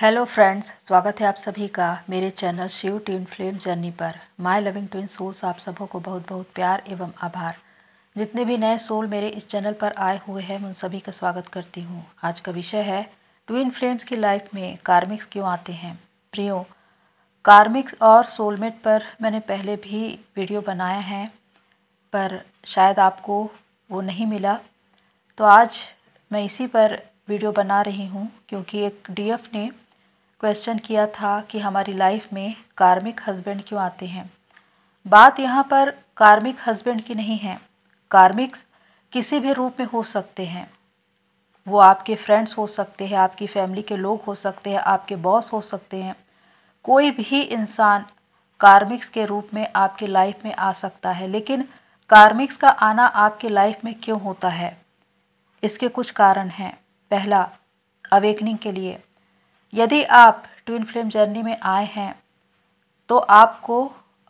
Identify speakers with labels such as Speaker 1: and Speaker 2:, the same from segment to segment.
Speaker 1: hello friends स्वागत है आप सभी का मेरे channel Shiv twin flame journey पर माय लविंग ट्विन सोल्स आप सबों को बहुत बहुत प्यार एवं आभार जितने भी नए सोल मेरे इस चैनल पर आए हुए हैं उन सभी का स्वागत करती हूँ आज का विषय है ट्विन फ्लेम्स की लाइफ में कार्मिक्स क्यों आते हैं प्रियो कार्मिक्स और सोलमेट पर मैंने पहले भी वीडियो बनाया है पर शायद आपको वो नहीं मिला तो आज मैं इसी पर वीडियो बना रही हूँ क्योंकि एक डीएफ ने क्वेश्चन किया था कि हमारी लाइफ में कार्मिक हस्बैंड क्यों आते हैं बात यहाँ पर कार्मिक हस्बैंड की नहीं है कार्मिक किसी भी रूप में हो सकते हैं वो आपके फ्रेंड्स हो सकते हैं आपकी फैमिली के लोग हो सकते हैं आपके बॉस हो सकते हैं कोई भी इंसान कार्मिक्स के रूप में आपके लाइफ में आ सकता है लेकिन कार्मिक्स का आना आपके लाइफ में क्यों होता है इसके कुछ कारण हैं पहला अवेकनिंग के लिए यदि आप ट्विन फ्लेम जर्नी में आए हैं तो आपको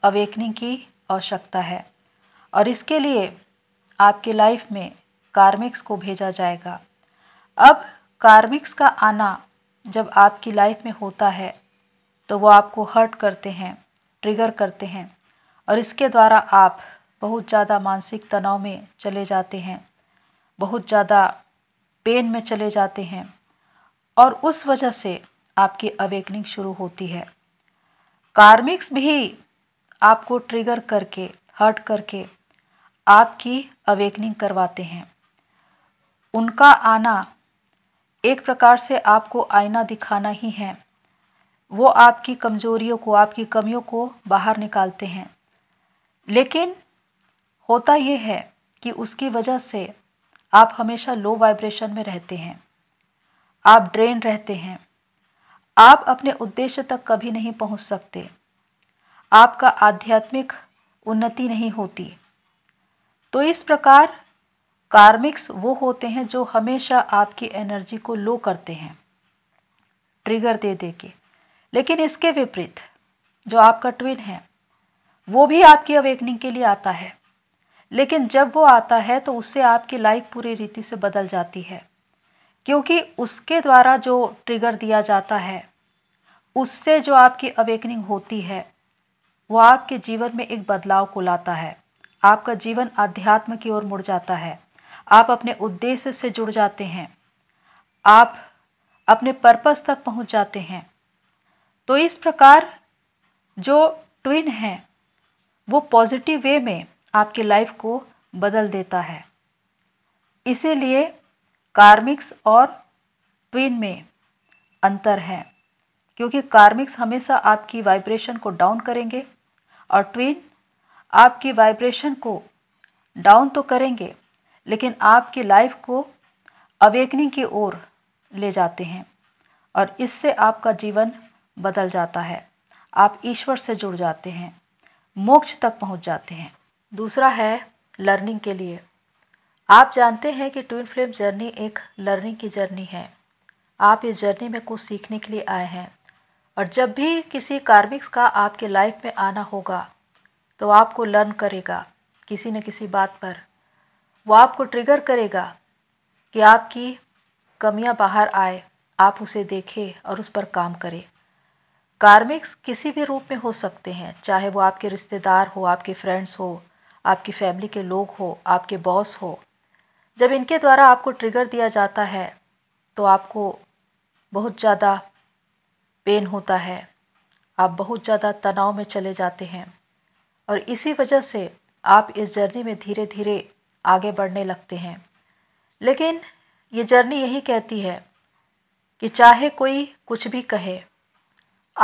Speaker 1: अवेकनिंग की आवश्यकता है और इसके लिए आपके लाइफ में कार्मिक्स को भेजा जाएगा अब कार्मिक्स का आना जब आपकी लाइफ में होता है तो वो आपको हर्ट करते हैं ट्रिगर करते हैं और इसके द्वारा आप बहुत ज़्यादा मानसिक तनाव में चले जाते हैं बहुत ज़्यादा पेन में चले जाते हैं और उस वजह से आपकी अवेकनिंग शुरू होती है कार्मिक्स भी आपको ट्रिगर करके हर्ट करके आपकी अवेकनिंग करवाते हैं उनका आना एक प्रकार से आपको आईना दिखाना ही है वो आपकी कमजोरियों को आपकी कमियों को बाहर निकालते हैं लेकिन होता ये है कि उसकी वजह से आप हमेशा लो वाइब्रेशन में रहते हैं आप ड्रेन रहते हैं आप अपने उद्देश्य तक कभी नहीं पहुंच सकते आपका आध्यात्मिक उन्नति नहीं होती तो इस प्रकार कार्मिक्स वो होते हैं जो हमेशा आपकी एनर्जी को लो करते हैं ट्रिगर दे दे के लेकिन इसके विपरीत जो आपका ट्विन है वो भी आपकी अवेकनिंग के लिए आता है लेकिन जब वो आता है तो उससे आपकी लाइफ पूरी रीति से बदल जाती है क्योंकि उसके द्वारा जो ट्रिगर दिया जाता है उससे जो आपकी अवेकनिंग होती है वो आपके जीवन में एक बदलाव को लाता है आपका जीवन अध्यात्म की ओर मुड़ जाता है आप अपने उद्देश्य से जुड़ जाते हैं आप अपने पर्पस तक पहुंच जाते हैं तो इस प्रकार जो ट्विन है वो पॉजिटिव वे में आपकी लाइफ को बदल देता है इसीलिए कार्मिक्स और ट्विन में अंतर है क्योंकि कार्मिक्स हमेशा आपकी वाइब्रेशन को डाउन करेंगे और ट्विन आपकी वाइब्रेशन को डाउन तो करेंगे लेकिन आपकी लाइफ को अवेकनिंग की ओर ले जाते हैं और इससे आपका जीवन बदल जाता है आप ईश्वर से जुड़ जाते हैं मोक्ष तक पहुंच जाते हैं दूसरा है लर्निंग के लिए आप जानते हैं कि ट्विन फ्लेम जर्नी एक लर्निंग की जर्नी है आप इस जर्नी में कुछ सीखने के लिए आए हैं और जब भी किसी कार्मिक्स का आपके लाइफ में आना होगा तो आपको लर्न करेगा किसी न किसी बात पर वो आपको ट्रिगर करेगा कि आपकी कमियां बाहर आए आप उसे देखें और उस पर काम करें कार्मिक्स किसी भी रूप में हो सकते हैं चाहे वो आपके रिश्तेदार हो आपके फ्रेंड्स हो आपकी फैमिली के लोग हो आपके बॉस हो जब इनके द्वारा आपको ट्रिगर दिया जाता है तो आपको बहुत ज़्यादा पेन होता है आप बहुत ज़्यादा तनाव में चले जाते हैं और इसी वजह से आप इस जर्नी में धीरे धीरे आगे बढ़ने लगते हैं लेकिन ये जर्नी यही कहती है कि चाहे कोई कुछ भी कहे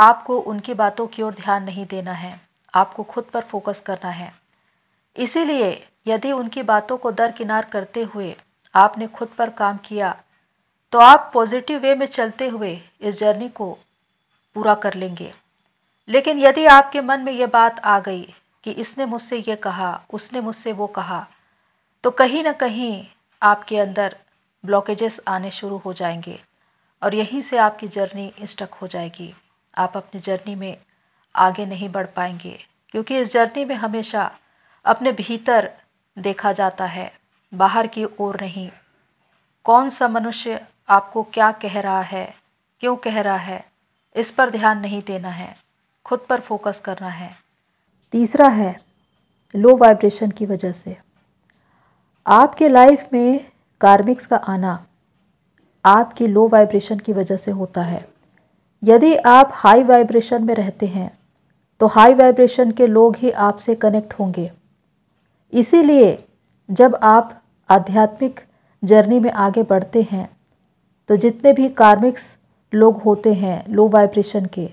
Speaker 1: आपको उनकी बातों की ओर ध्यान नहीं देना है आपको खुद पर फोकस करना है इसीलिए यदि उनकी बातों को दरकिनार करते हुए आपने खुद पर काम किया तो आप पॉजिटिव वे में चलते हुए इस जर्नी को पूरा कर लेंगे लेकिन यदि आपके मन में ये बात आ गई कि इसने मुझसे ये कहा उसने मुझसे वो कहा तो कहीं ना कहीं आपके अंदर ब्लॉकेजेस आने शुरू हो जाएंगे और यहीं से आपकी जर्नी स्टक हो जाएगी आप अपनी जर्नी में आगे नहीं बढ़ पाएंगे क्योंकि इस जर्नी में हमेशा अपने भीतर देखा जाता है बाहर की ओर नहीं कौन सा मनुष्य आपको क्या कह रहा है क्यों कह रहा है इस पर ध्यान नहीं देना है खुद पर फोकस करना है तीसरा है लो वाइब्रेशन की वजह से आपके लाइफ में कार्मिक्स का आना आपकी लो वाइब्रेशन की वजह से होता है यदि आप हाई वाइब्रेशन में रहते हैं तो हाई वाइब्रेशन के लोग ही आपसे कनेक्ट होंगे इसीलिए जब आप आध्यात्मिक जर्नी में आगे बढ़ते हैं तो जितने भी कार्मिक्स लोग होते हैं लो वाइब्रेशन के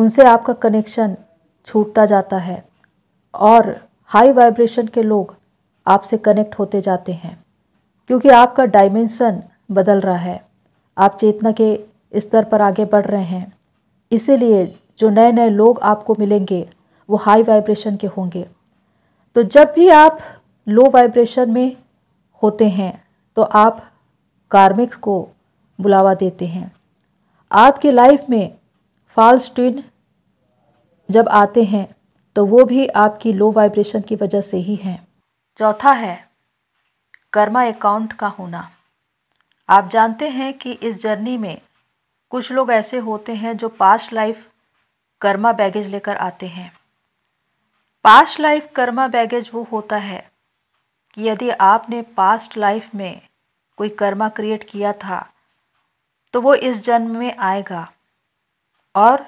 Speaker 1: उनसे आपका कनेक्शन छूटता जाता है और हाई वाइब्रेशन के लोग आपसे कनेक्ट होते जाते हैं क्योंकि आपका डायमेंशन बदल रहा है आप चेतना के स्तर पर आगे बढ़ रहे हैं इसीलिए जो नए नए लोग आपको मिलेंगे वो हाई वाइब्रेशन के होंगे तो जब भी आप लो वाइब्रेशन में होते हैं तो आप कार्मिक्स को बुलावा देते हैं आपके लाइफ में फॉल्स ट्विन जब आते हैं तो वो भी आपकी लो वाइब्रेशन की वजह से ही हैं चौथा है कर्मा अकाउंट का होना आप जानते हैं कि इस जर्नी में कुछ लोग ऐसे होते हैं जो पास्ट लाइफ कर्मा बैगेज लेकर आते हैं पास्ट लाइफ कर्मा बैगेज वो होता है कि यदि आपने पास्ट लाइफ में कोई कर्मा क्रिएट किया था तो वो इस जन्म में आएगा और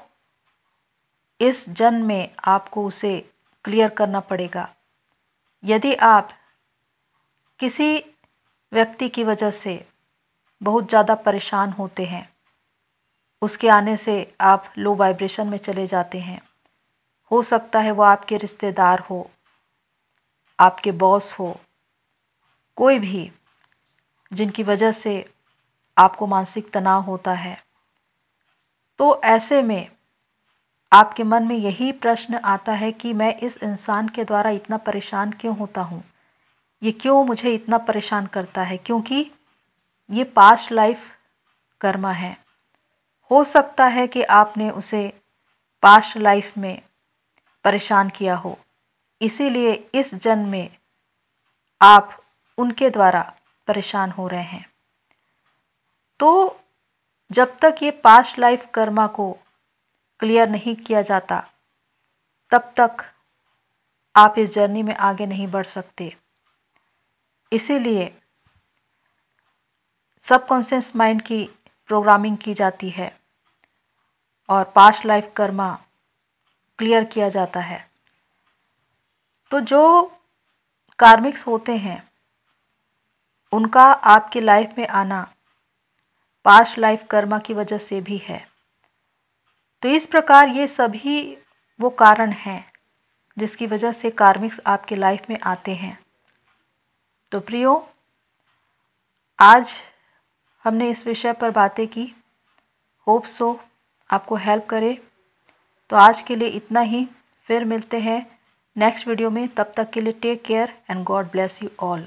Speaker 1: इस जन्म में आपको उसे क्लियर करना पड़ेगा यदि आप किसी व्यक्ति की वजह से बहुत ज़्यादा परेशान होते हैं उसके आने से आप लो वाइब्रेशन में चले जाते हैं हो सकता है वो आपके रिश्तेदार हो आपके बॉस हो कोई भी जिनकी वजह से आपको मानसिक तनाव होता है तो ऐसे में आपके मन में यही प्रश्न आता है कि मैं इस इंसान के द्वारा इतना परेशान क्यों होता हूँ ये क्यों मुझे इतना परेशान करता है क्योंकि ये पास्ट लाइफ कर्मा है हो सकता है कि आपने उसे पास्ट लाइफ में परेशान किया हो इसीलिए इस जन्म में आप उनके द्वारा परेशान हो रहे हैं तो जब तक ये पास्ट लाइफ कर्मा को क्लियर नहीं किया जाता तब तक आप इस जर्नी में आगे नहीं बढ़ सकते इसीलिए सबकॉन्शियस माइंड की प्रोग्रामिंग की जाती है और पास्ट लाइफ कर्मा क्लियर किया जाता है तो जो कार्मिक्स होते हैं उनका आपके लाइफ में आना पास्ट लाइफ कर्मा की वजह से भी है तो इस प्रकार ये सभी वो कारण हैं जिसकी वजह से कार्मिक्स आपके लाइफ में आते हैं तो प्रियो आज हमने इस विषय पर बातें की होप सो आपको हेल्प करे तो आज के लिए इतना ही फिर मिलते हैं नेक्स्ट वीडियो में तब तक के लिए take care and God bless you all